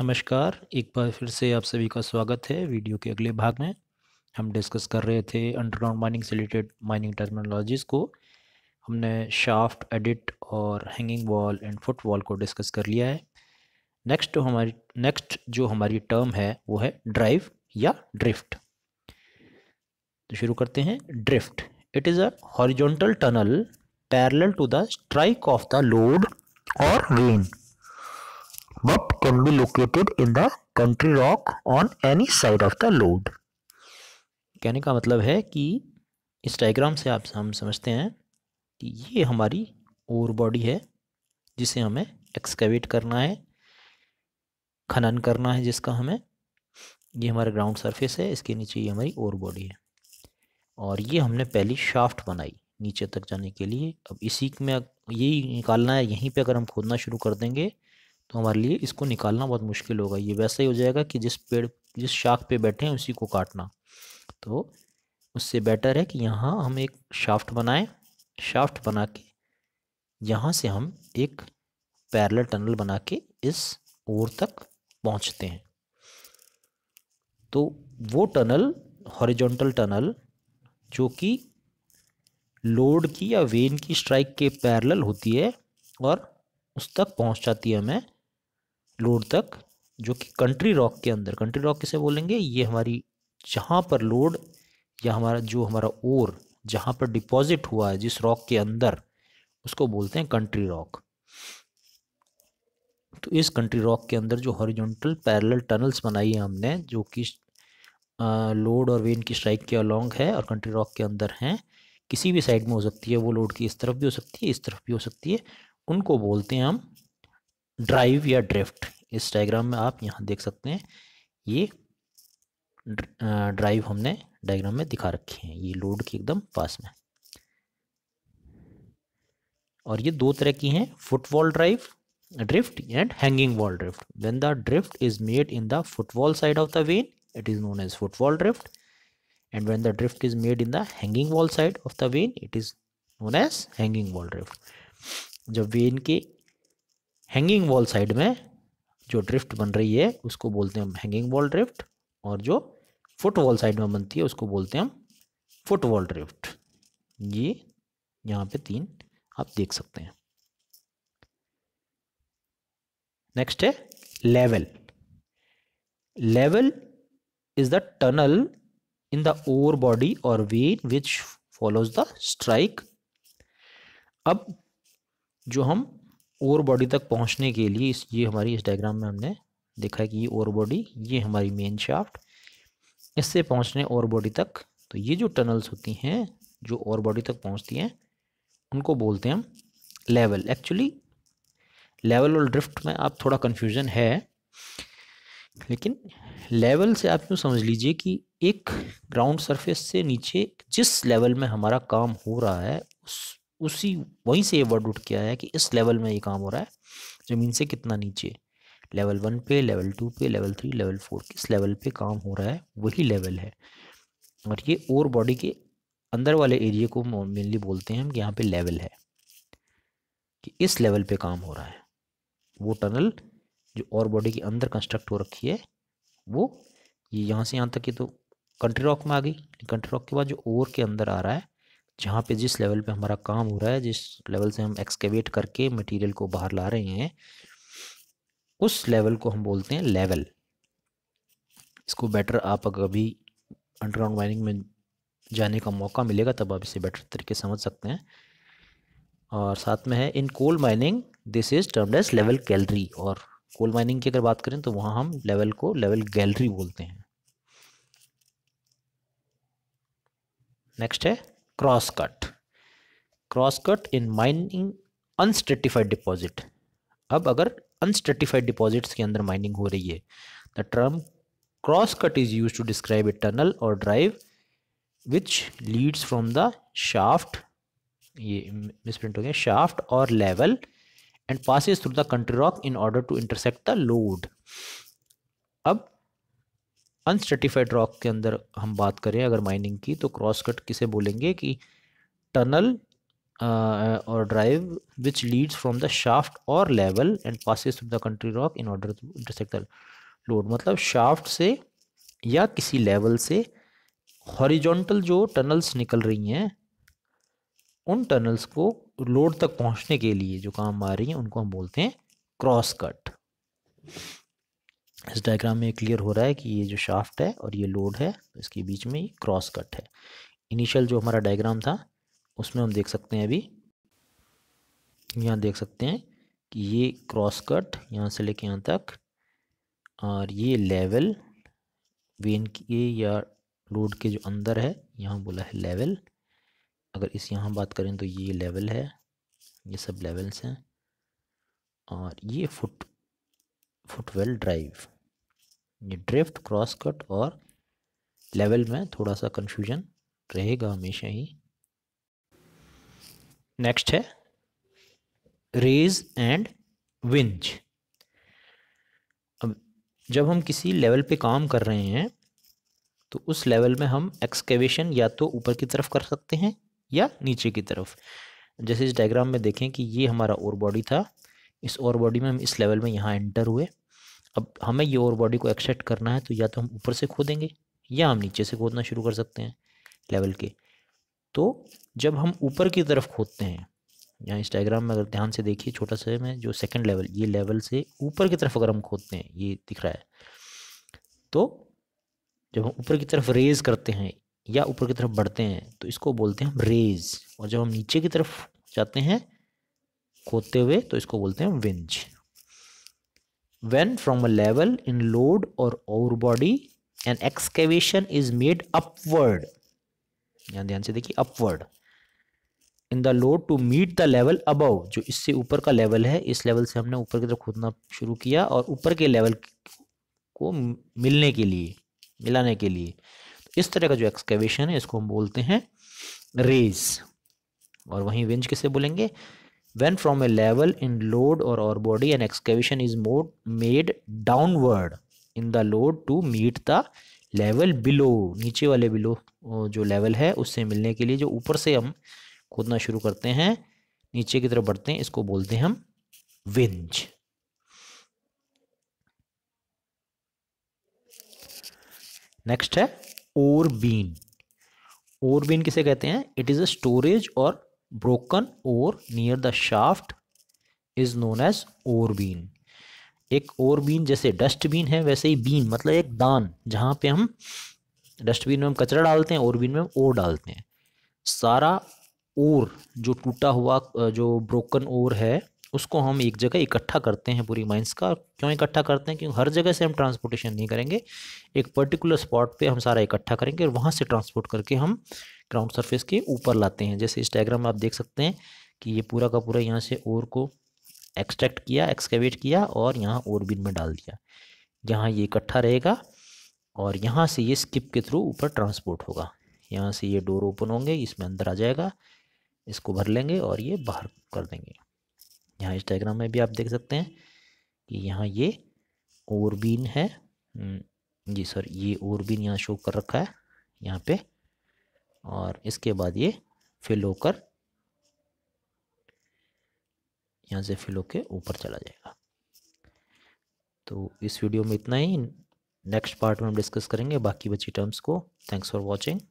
नमस्कार एक बार फिर से आप सभी का स्वागत है वीडियो के अगले भाग में हम डिस्कस कर रहे थे अंडरग्राउंड माइनिंग से रिलेटेड माइनिंग टर्मिनोलॉजीज़ को हमने शाफ्ट एडिट और hanging wall and foot wall को डिस्कस कर लिया है नेक्स्ट हमारी नेक्स्ट जो हमारी टर्म है वो है ड्राइव या ड्रिफ्ट तो शुरू करते हैं drift it is a horizontal tunnel parallel to the strike of the lode or vein can be located in the country rock on any side of the lode कहने का मतलब है कि इस डायग्राम से आप हम समझते हैं कि ये हमारी ओर बॉडी है जिसे हमें एक्सकेवेट करना है खनन करना है जिसका हमें ये हमारा ग्राउंड सरफेस है इसके नीचे ये हमारी ओर बॉडी है और ये हमने पहली शाफ्ट बनाई नीचे तक जाने के लिए अब इसी में यही निकालना है यहीं पे अगर हम खोदना शुरू कर देंगे तो हमारे लिए इसको निकालना बहुत मुश्किल होगा ये वैसा ही हो जाएगा कि जिस पेड़ जिस शाख पे बैठे हैं उसी को काटना तो उससे बेटर है कि यहाँ हम एक शाफ्ट बनाएं शाफ्ट बना के यहाँ से हम एक पैरल टनल बना के इस ओर तक पहुँचते हैं तो वो टनल हॉरिजॉन्टल टनल जो कि लोड की या वेन की स्ट्राइक के पैरल होती है और उस तक पहुंच जाती है हमें लोड तक जो कि कंट्री रॉक के अंदर कंट्री रॉक किसे बोलेंगे ये हमारी जहाँ पर लोड या हमारा जो हमारा ओर जहाँ पर डिपॉजिट हुआ है जिस रॉक के अंदर उसको बोलते हैं कंट्री रॉक तो इस कंट्री रॉक के अंदर जो हॉरिजॉन्टल पैरेलल टनल्स बनाई है हमने जो कि लोड और वेन की स्ट्राइक के अलॉन्ग है और कंट्री रॉक के अंदर हैं किसी भी साइड में हो सकती है वो लोड की इस तरफ भी हो सकती है इस तरफ भी हो सकती है उनको बोलते हैं हम ड्राइव या ड्रिफ्ट इस डायग्राम में आप यहाँ देख सकते हैं ये ड्राइव हमने डायग्राम में दिखा रखे हैं ये लोड के एकदम पास में और ये दो तरह की हैं footwall drive drift and hanging wall drift when the drift is made in the footwall side of the vein it is known as footwall drift and when the drift is made in the hanging wall side of the vein it is known as hanging wall drift जब vein के hanging wall side में जो drift बन रही है उसको बोलते हैं हम हैंगिंग वॉल ड्रिफ्ट और जो फुट वॉल साइड में बनती है उसको बोलते हैं हम फुट वॉल ड्रिफ्ट ये यहाँ पे तीन आप देख सकते हैं नेक्स्ट है level level is the tunnel in the ore body or vein which follows the strike अब जो हम ओवर बॉडी तक पहुंचने के लिए इस ये हमारी इस डायग्राम में हमने देखा है कि ये ओवर बॉडी ये हमारी मेन शाफ्ट इससे पहुंचने ओवर बॉडी तक तो ये जो टनल्स होती हैं जो ओवर बॉडी तक पहुंचती हैं उनको बोलते हैं हम लेवल एक्चुअली लेवल और ड्रिफ्ट में आप थोड़ा कन्फ्यूज़न है लेकिन लेवल से आप यूँ समझ लीजिए कि एक ग्राउंड सरफेस से नीचे जिस लेवल में हमारा काम हो रहा है उस उसी वहीं से ये वर्ड उठ के आया कि इस लेवल में ये काम हो रहा है ज़मीन से कितना नीचे लेवल वन पे लेवल टू पे लेवल थ्री लेवल फोर किस लेवल पे काम हो रहा है वही लेवल है और ये और बॉडी के अंदर वाले एरिए को मेनली बोलते हैं हम कि यहाँ पे लेवल है कि इस लेवल पे काम हो रहा है वो टनल जो और बॉडी के अंदर कंस्ट्रक्ट हो रखी है वो ये यहाँ से यहाँ तक ये तो कंट्री रॉक में आ गई कंट्री रॉक के बाद जो ओवर के अंदर आ रहा है जहाँ पे जिस लेवल पे हमारा काम हो रहा है जिस लेवल से हम एक्सकेवेट करके मटेरियल को बाहर ला रहे हैं उस लेवल को हम बोलते हैं लेवल इसको बेटर आप अगर अभी अंडरग्राउंड माइनिंग में जाने का मौका मिलेगा तब आप इसे बेटर तरीके समझ सकते हैं और साथ में है in coal mining this is termed as level gallery और कोल माइनिंग की अगर बात करें तो वहाँ हम लेवल को लेवल गैलरी बोलते हैं नेक्स्ट है cross cut cross cut in mining unstratified deposit अब अगर अनस्टेटिफाइड डिपॉजिट्स के अंदर माइनिंग हो रही है the term cross cut is use to describe a tunnel or drive which leads from the shaft ये मिसप्रिंट हो गया shaft or level and passes through the country rock in order to intersect the lode अब unstratified rock के अंदर हम बात करें अगर माइनिंग की तो क्रॉस कट किसे बोलेंगे कि tunnel or drive which leads from the shaft or level and passes through the country rock in order to intersect the lode मतलब शाफ्ट से या किसी लेवल से हॉरिजॉन्टल जो टनल्स निकल रही हैं उन टनल्स को लोड तक पहुंचने के लिए जो काम आ रही हैं उनको हम बोलते हैं क्रॉस कट इस डायग्राम में क्लियर हो रहा है कि ये जो शाफ्ट है और ये लोड है तो इसके बीच में ये क्रॉस कट है इनिशियल जो हमारा डायग्राम था उसमें हम देख सकते हैं अभी यहाँ देख सकते हैं कि ये क्रॉस कट यहाँ से लेके यहाँ तक और ये लेवल वेन के या रोड के जो अंदर है यहाँ बोला है लेवल अगर इस यहाँ बात करें तो ये लेवल है ये सब लेवल्स हैं और ये फुट फुटवेल ड्राइव ये ड्रिफ्ट क्रॉस कट और लेवल में थोड़ा सा कन्फ्यूजन रहेगा हमेशा ही नेक्स्ट है रेज एंड विंज अब जब हम किसी लेवल पे काम कर रहे हैं तो उस लेवल में हम एक्सकेवेशन या तो ऊपर की तरफ कर सकते हैं या नीचे की तरफ जैसे इस डायग्राम में देखें कि ये हमारा और बॉडी था इस और बॉडी में हम इस लेवल में यहाँ एंटर हुए अब हमें ये और बॉडी को एक्सेप्ट करना है तो या तो हम ऊपर से खोदेंगे या हम नीचे से खोदना शुरू कर सकते हैं लेवल के तो जब हम ऊपर की तरफ खोदते हैं या इंस्टाग्राम में अगर ध्यान से देखिए छोटा सा में जो सेकंड लेवल ये लेवल से ऊपर की तरफ अगर हम खोदते हैं ये दिख रहा है तो जब हम ऊपर की तरफ रेज करते हैं या ऊपर की तरफ बढ़ते हैं तो इसको बोलते हैं हम रेज और जब हम नीचे की तरफ जाते हैं खोदते हुए तो इसको बोलते हैं विंज when from a level in load or ore body an excavation is made upward यहाँ ध्यान से देखिए upward in the lode to meet the level above जो इससे ऊपर का लेवल है इस लेवल से हमने ऊपर की तरफ खोदना शुरू किया और ऊपर के लेवल को मिलने के लिए मिलाने के लिए तो इस तरह का जो एक्सकेवेशन है इसको हम बोलते हैं रेज और वहीं विंज किसे बोलेंगे when from a level in load or ore body an excavation is more made downward in the load to meet the level below नीचे वाले बिलो जो लेवल है उससे मिलने के लिए जो ऊपर से हम खोदना शुरू करते हैं नीचे की तरफ बढ़ते हैं इसको बोलते हैं हम विंज नेक्स्ट है ओर बीन ओर बीन किसे कहते हैं it is a storage or broken ore near the shaft is known as ore bin एक और बीन जैसे डस्टबिन है वैसे ही बीन मतलब एक दान जहाँ पे हम डस्टबिन में हम कचरा डालते हैं ओरबीन बीन में हम ओर डालते हैं सारा ओर जो टूटा हुआ जो ब्रोकन ओर है उसको हम एक जगह इकट्ठा करते हैं पूरी माइंस का क्यों इकट्ठा करते हैं क्योंकि हर जगह से हम ट्रांसपोर्टेशन नहीं करेंगे एक पर्टिकुलर स्पॉट पे हम सारा इकट्ठा करेंगे और वहाँ से ट्रांसपोर्ट करके हम ग्राउंड सरफेस के ऊपर लाते हैं जैसे इस डायग्राम में आप देख सकते हैं कि ये पूरा का पूरा यहाँ से ओर को एक्सट्रैक्ट किया एक्सकेवेट किया और यहाँ ओर बिन में डाल दिया यहाँ ये इकट्ठा रहेगा और यहाँ से ये स्किप के थ्रू ऊपर ट्रांसपोर्ट होगा यहाँ से ये डोर ओपन होंगे इसमें अंदर आ जाएगा इसको भर लेंगे और ये बाहर कर देंगे यहाँ इस डायग्राम में भी आप देख सकते हैं कि यहाँ ये ओरबीन है हम्म, जी सर ये और भी यहाँ शो कर रखा है यहाँ पे और इसके बाद ये फिल होकर यहाँ से फिल होकर ऊपर चला जाएगा तो इस वीडियो में इतना ही नेक्स्ट पार्ट में हम डिस्कस करेंगे बाकी बची टर्म्स को थैंक्स फॉर वॉचिंग